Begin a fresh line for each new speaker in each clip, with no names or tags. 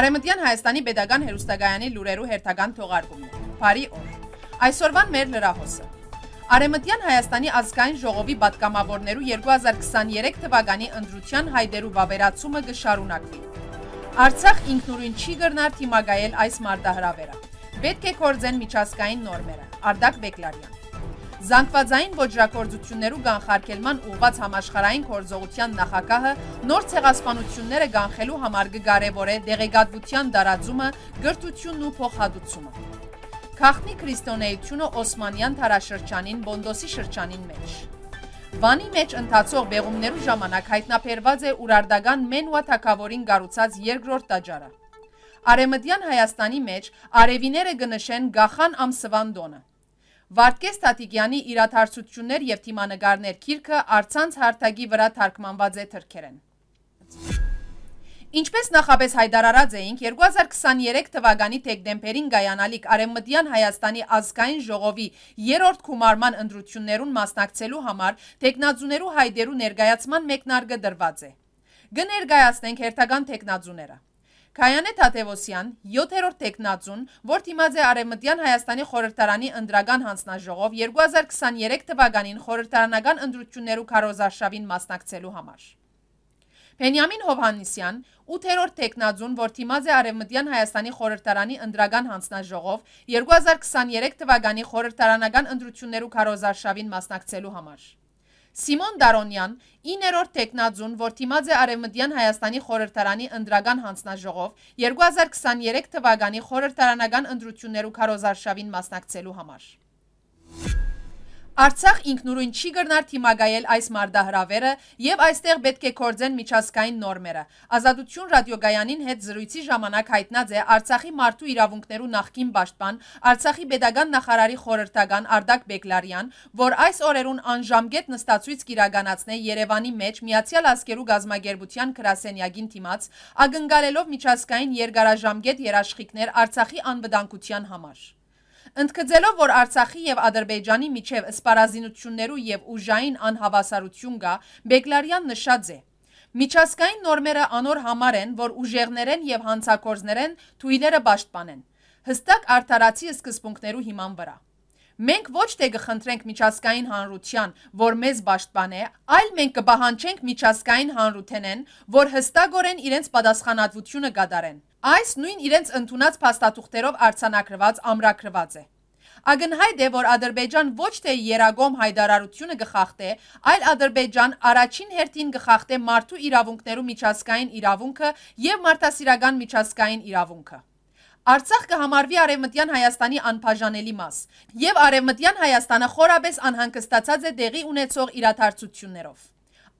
Արեմտյան Հայաստանի Պետական Հերուստագայանի լուրերու հերթական թողարկումն է։ Բարի օր։ Այսօրվան մեր լրահոսը։ Արեմտյան Հայաստանի ազգային ժողովի պատգամավորներու 2023 թվականի ընդրության հայդերու վավերացումը կշարունակվի։ Արցախ ինքնուրույն չի գրնար թիմագայել այս մարտահրավերը։ Պետք է կորձեն միջազգային նորմերը։ Արդակ Բեկլարյան։ Զանգվածային ոչրակորձություններու գանխարկելման ուղված համաշխարային կորձողության նախակահը նոր ցեղասպանությունները գանխելու համար կգարևորե դեղեկատվության դարաձումը, գրթությունն ու փոխհատուցումը։ Քաղտնի քրիստոնեությունը Օսմանյան թարաշրջանին, Բոնդոսի շրջանին մեջ։ Վանի մեջ ընթացող բեղումներու ժամանակ հայտնաբերված է Ուրարդական Մենուա թակավորին գառուցած երկրորդ տաճարը։ Արեմդյան Հայաստանի մեջ արևիները գնշեն Գախան ամսվան տոնը։ Վարդգես Թատիկյանի իրաթարցություններ և թիմանկարներ կիրքը արցանց հարթագի վրա թարգմանված է թրքերեն։ Ինչպես նախապես հայդարարած էինք, 2023 թվականի թեքդեմպերին գայանալիք արեմմտյան Հայաստանի ազգային ժողովի երորդ կումարման ընդրություններուն մասնակցելու համար թեքնածուներու հայդերու ներգայացման մեկնարգը դրված է։ Գներգայացնենք հերթական թեքնածուները։ Քայանե Թադևոսյան, 7-րդ տեխնացուն, որ դիմաց է Արևմտյան Հայաստանի խորհրդարանի ընդրական հանձնաժողով 2023 թվականին խորհրդարանական ընտրություններու քարոզարշավին մասնակցելու համար։ Բենյամին Հովհաննիսյան, 8-րդ տեխնացուն, որ դիմաց է Արևմտյան Հայաստանի խորհրդարանի ընդրական հանձնաժողով 2023 թվականի խորհրդարանական ընտրություններու քարոզարշավին մասնակցելու համար։ Սիմոն Դարոնյան, 9-րդ տեխնաձուն, որ թիմած է Արևմտյան Հայաստանի խորհրդարանի ընդրական հանձնաժողով 2023 թվականի խորհրդարանական ընտրություններու քարոզարշավին մասնակցելու համար։ Արցախ ինքնուրույն չի գրնար թիմագայել այս մարդահրավերը եւ այստեղ պետք է կորձեն միջազգային նորմերը։ Ազատություն ռադիոգայանին հետ զրույցի ժամանակ հայտնած է Արցախի մարդու իրավունքներու նախկին պաշտպան, Արցախի pedagogan նախարարի խորհրդական Արդակ Բեկլարյան, որ այս օրերուն անժամգետ նստածույց կիրականացնե Երևանի մեջ Միացյալ Ազգերու գազմագերբության գրասենյակին դիմաց, ակնկալելով միջազգային երկարաժամգետ երաշխիքներ Արցախի անվտանգության համար։ Ընդգծելով, որ Արցախի եւ Ադրբեջանի միջև սպառազինություններու եւ ուժային անհավասարություն կա, Բեկլարյան նշած է. Միջազգային նորմերը անոր համար են, որ ուժեղներեն եւ հանցակորձներեն թույլերը պաշտպանեն։ Հստակ արդարացի սկզբունքներու հիման վրա։ Մենք ոչ թե կխնդրենք միջազգային հանրության, որ մեզ պաշտպանե, այլ մենք կպահանջենք միջազգային հանրութենեն, որ հստակորեն իրենց պատասխանատվությունը կատարեն։ Այս նույն իրենց ընդունած փաստաթուղթերով արցանակրված ամրակրված է։ Ագնհայտ է, որ Ադրբեջան ոչ թե երագոմ հայդարարությունը գխախտե, այլ Ադրբեջան առաջին հերթին գխախտե մարդու իրավունքներու միջազգային իրավունքը եւ մարդասիրական միջազգային իրավունքը։ Արցախ կհամարվի Արևմտյան Հայաստանի անբաժանելի մաս, եւ Արևմտյան Հայաստանը խորապես անհանգստացած է դեղի ունեցող իրաթարցություններով։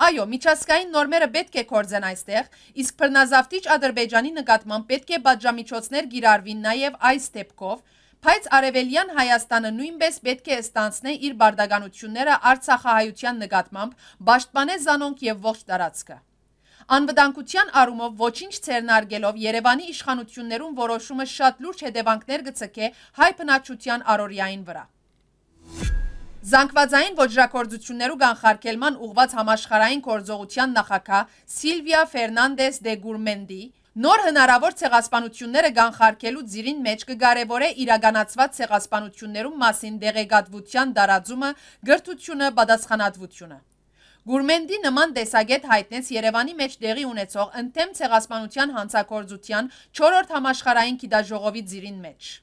Այո, միջազգային նորմերը պետք է կորձեն այստեղ, իսկ բռնազավթիչ Ադրբեջանի նկատմամբ պետք է պատժամիջոցներ գիրարվին նաև այս դեպքով, բայց Արևելյան Հայաստանը նույնպես պետք է ստանցնե իր բարդագանությունները Արցախահայության նկատմամբ, պաշտպանե զանոնք եւ ողջ տարածքը։ Անվտանգության առումով ոչինչ ցերնարգելով Երևանի իշխանություններուն որոշումը շատ լուրջ հետևանքներ գցկե հայ բնակչության առօրյային վրա։ Զանգվածային ոչրակործություններու գանխարկելման ուղված համաշխարային կործողության նախակա Սիլվիա Վերնանդես դե Գուրմենդի Նոր հնարավոր ցեղասպանությունները գանխարկելու ծիրին մեջ կգարևորե իրականացված ցեղասպանություններում մասին դեղեկատվության տարածումը, գրթությունը, պատասխանատվությունը։ Գուրմենդի նման տեսագետ հայտնեց Երևանի մեջ տեղի ունեցող ընդեմ ցեղասպանության հանցակործության 4-րդ համաշխարհային գիտաժողովի ծիրին մեջ։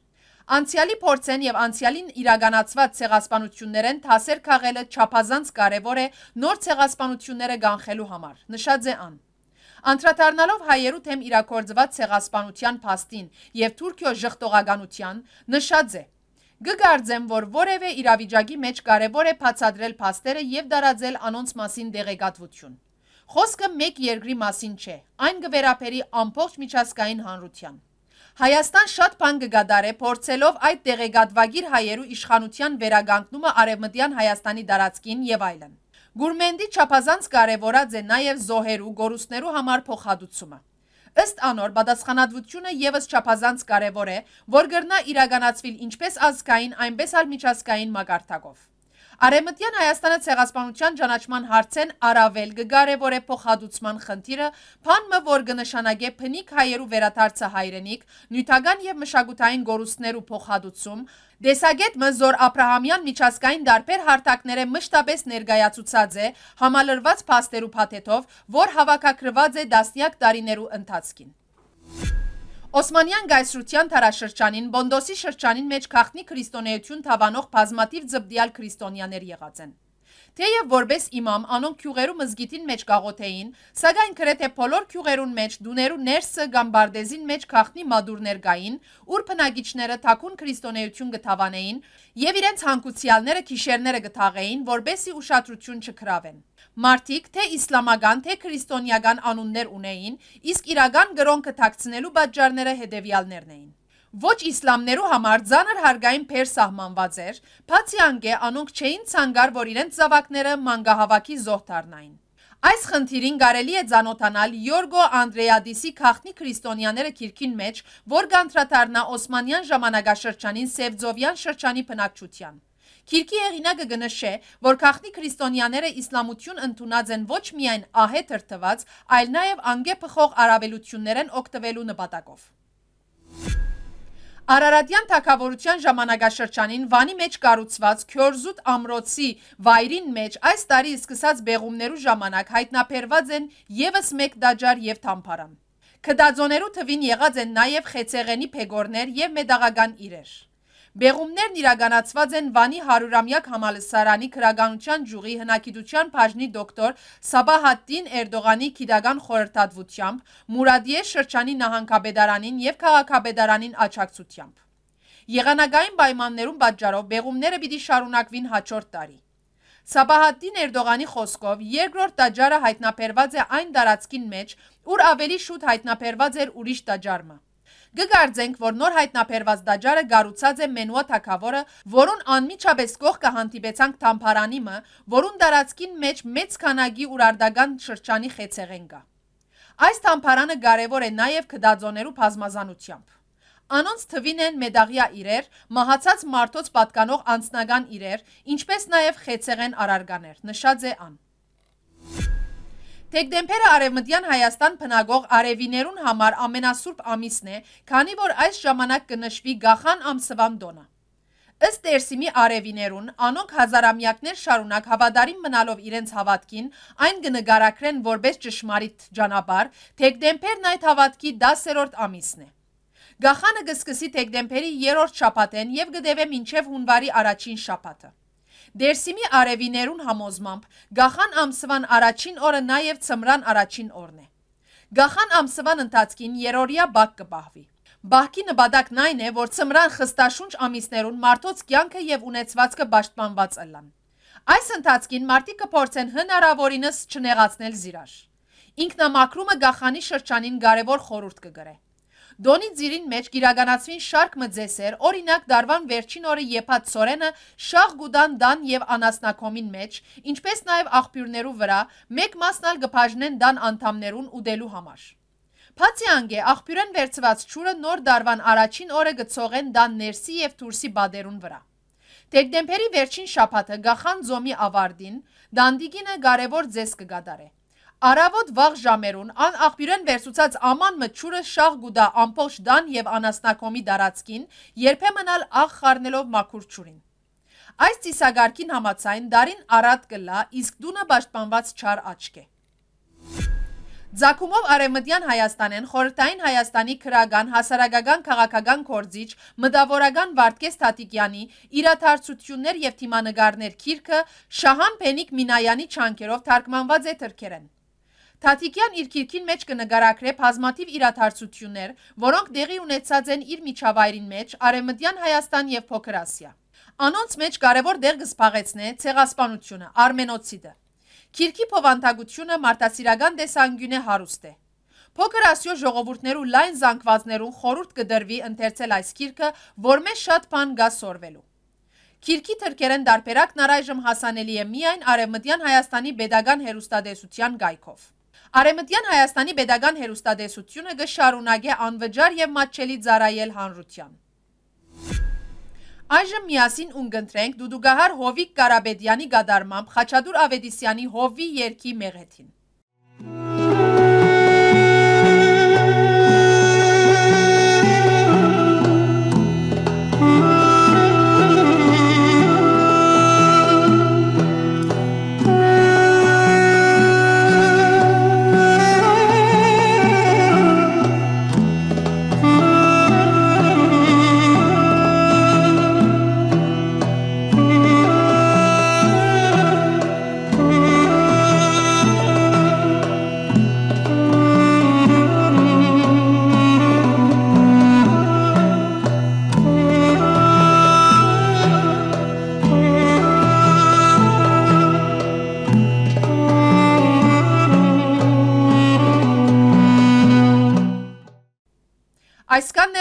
Անցյալի փորձեն եւ անցյալին իրականացված ցեղասպանություններեն դասեր քաղելը չափազանց կարեւոր է նոր ցեղասպանությունները գանխելու համար։ Նշած է ան Անդրադառնալով հայերու թեմ իրակորձված ցեղասպանության փաստին եւ Թուրքիո ժխտողականության, նշած է Գգարձեմ, որ որևէ իրավիճակի մեջ կարևոր է փածադրել փաստերը եւ դարաձել անոնց մասին դեղեկատվություն։ Խոսքը մեկ երկրի մասին չէ, այն գվերապերի ամբողջ միջազգային հանրության։ Հայաստան շատ բան կգադարե, փորձելով այդ տեղեգատվագիր հայերու իշխանության վերագանքնումը արևմտյան Հայաստանի դարածքին եւ այլն։ Գուրմենդի չափազանց կարևորած է նաեւ զոհերու գորուսներու համար փոխհատուցումը։ Ըստ անոր պատասխանատվությունը եւս չափազանց կարևոր է, որ գրնա իրականացվիլ ինչպես ազգային, այնպես էլ միջազգային մակարդակով։ Արեմտյան Հայաստանը ցեղասպանության ճանաչման հարցեն առավել գգարևոր է փոխհատուցման խնդիրը, փանը որ կնշանակե փնիկ հայերու վերադարձը հայրենիք, նյութական եւ մշակութային գորուստներու փոխհատուցում, Դեսագետ Մզոր Աբրահամյան միջազգային դարբեր հարթակները մշտապես ներկայացուցած է համալրված փաստերու փաթեթով, որ հավաքագրված է դասնյակ տարիներու ընթացքին։ Օսմանյան գայսրության թարաշրջանին, բոնդոսի շրջանին մեջ կախնի քրիստոնեություն թավանող պազմատիվ ձպդիալ քրիստոնյաներ եղած են։ Թեև որպես իմամ անոնք քյուղերու մզգիտին մեջ կաղոթեին, սակայն գրեթե բոլոր քյուղերուն մեջ դուներու ներսը կամ բարդեզին մեջ քախնի մադուրներ գային, ուր բնակիչները թակուն քրիստոնեություն գտավանեին եւ իրենց հանկուցյալները քիշերները գտաղեին, որբեսի ուշադրություն չքրավեն։ Մարդիկ թե իսլամական, թե քրիստոնեական անուններ ունեին, իսկ իրական գրոնքը ཐակցնելու պատճառները հետևյալներն էին։ Ոչ իսլամներու համար ցաներ հարգային փեր սահմանված էր, բացի անգե անոնք չէին ցանկար, որ իրենց զավակները մանգահավաքի զոհ դառնային։ Այս խնդիրին կարելի է ցանոթանալ Յորգո Անդրեադիսի Խախնի քրիստոնյաները քիրքին մեջ, որ կանտրատարնա Օսմանյան ժամանակաշրջանին Սևձովյան շրջանի բնակչության։ Քիրկի հեղինակը գնշե, որ քախնի քրիստոնյաները իսլամություն ընդունած են ոչ միայն ահե թրթված, այլ նաև անգե փխող արաբելություններ են օգտվելու նպատակով։ Արարատյան թակավորության ժամանակաշրջանին Վանի մեջ կառուցված Քյորզուտ ամրոցի վայրին մեջ այս տարի սկսած բեղումներու ժամանակ հայտնաբերված են եւս մեկ դաջար եւ թամփարան։ Կդաձոներու թվին եղած են նաեւ խեցեղենի փեգորներ եւ մեդաղական իրեր։ Բեղումներն իրականացված են Վանի հարուրամյակ համալսարանի քրագանության ջուղի հնակիտության բաժնի դոկտոր Սաբահատին Էրդողանի քիդական խորհրդատվությամբ, Մուրադիե շրջանի նահանգապետարանին եւ քաղաքապետարանին աչակցությամբ։ Եղանակային պայմաններում պատճառով բեղումները պիտի շարունակվին հաջորդ տարի։ Սաբահատին Էրդողանի խոսքով երկրորդ տաճարը հայտնաբերված է այն տարածքին մեջ, ուր ավելի շուտ հայտնաբերված էր ուրիշ տաճարը։ Գգարձենք, որ նոր հայտնաբերված դաջարը գառուցած է Մենուա թակավորը, որուն անմիջապես կող կհանդիպեցանք Թամփարանի մը, որուն տարածքին մեջ մեծ քանակի ուրարդական շրջանի խեցեղեն կա։ Այս Թամփարանը կարևոր է նաև քդաձոներու բազմազանությամբ։ Անոնց թվին են մեդաղյա իրեր, մահացած մարդոց պատկանող անձնական իրեր, ինչպես նաև խեցեղեն արարգաներ, նշած է ան։ Թեքդեմփերը Արևմտյան Հայաստան փնագող արևիներուն համար ամենասուրբ ամիսն է, քանի որ այս ժամանակ կնշվի Գախան ամսվան տոնը։ Ըստ Տերսիմի արևիներուն, անոնք հազարամյակներ շարունակ հավատարիմ մնալով իրենց հավատքին, այն կնկարագրեն որպես ճշմարիտ ճանապարհ, թեքդեմփերն այդ հավատքի 10-րդ ամիսն է։ Գախանը կսկսի թեքդեմփերի 3-րդ շաբաթեն եւ կդեվե մինչեւ հունվարի առաջին շաբաթը։ Դերսիմի արևիներուն համոզմամբ գախան ամսվան առաջին օրը նաև ծմրան առաջին օրն է։ Գախան ամսվան ընթացքին երորյա բակ կբահվի։ Բահկի նպատակն այն է, որ ծմրան խստաշունչ ամիսներուն մարդոց կյանքը եւ ունեցվածքը պաշտպանված ըլլան։ Այս ընթացքին մարդիկը փորձեն հնարավորինս չնեղացնել զիրար։ Ինքնամակրումը գախանի շրջանին կարևոր խորուրդ կգրե։ Դոնի ձիրին մեջ գիրագանացվին շարք մծեսեր, օրինակ դարվան վերջին օրը եպած ծորենը շաղ գուդան դան և անասնակոմին մեջ, ինչպես նաև աղպյուրներու վրա, մեկ մասնալ գպաժնեն դան անդամներուն ուդելու համար։ Պացիանգ է աղպյուրեն վերցված չուրը նոր դարվան առաջին օրը գծողեն դան ներսի և թուրսի բադերուն վրա։ Տերդեմպերի վերջին շապատը գախան զոմի ավարդին, դանդիգինը գարևոր ձեզ կգադար է։ Արավոտ վաղ ժամերուն ան աղբյուրեն վերսուցած աման մտչուրը շաղ գուդա ամպոշ դան և անասնակոմի դարացքին, երբ է մնալ աղ խարնելով մակուր չուրին։ Այս ծիսագարկին համացայն դարին առատ կլա, իսկ դունը բաշտպանված չար աչք է։ Ձակումով արեմտյան Հայաստանեն խորհրդային Հայաստանի քրագան հասարակական քաղաքական կորձիչ մտավորական Վարդգես Թատիկյանի իրաթարցություններ եւ թիմանգարներ քիրքը Շահան Փենիկ Մինայանի չանկերով թարգմանված է թրքերեն։ Թաթիկյան իր քիրքին մեջ կնկարագրե բազմաթիվ իրադարձություններ, որոնք դեղի ունեցած են իր միջավայրին մեջ, Արևմտյան Հայաստան եւ Փոքր Ասիա։ Անոնց մեջ կարևոր դեր գսպաղեցնե ցեղասպանությունը, արմենոցիդը։ Քիրքի փովանտագությունը մարդասիրական տեսանկյուն է հարուստ է։ Փոքր ասյո ժողովուրդներու լայն զանգվածներուն խորուրդ կդրվի ընթերցել այս քիրքը, որ մեզ շատ բան գա սորվելու։ Քիրքի թրկերեն դարբերակն առայժմ հասանելի է միայն արևմտյան Հայաստանի pedagogan հերոստատեսության գայքով։ Արեմտյան Հայաստանի պետական հերուստադեսությունը գշարունակե անվճար եւ մատչելի ծարայել հանրության։ Այժմ միասին ունգընտրենք դուդուգահար Հովիկ Կարապետյանի գադարմամբ Խաչադուր Ավետիսյանի Հովի երկի մեղեթին։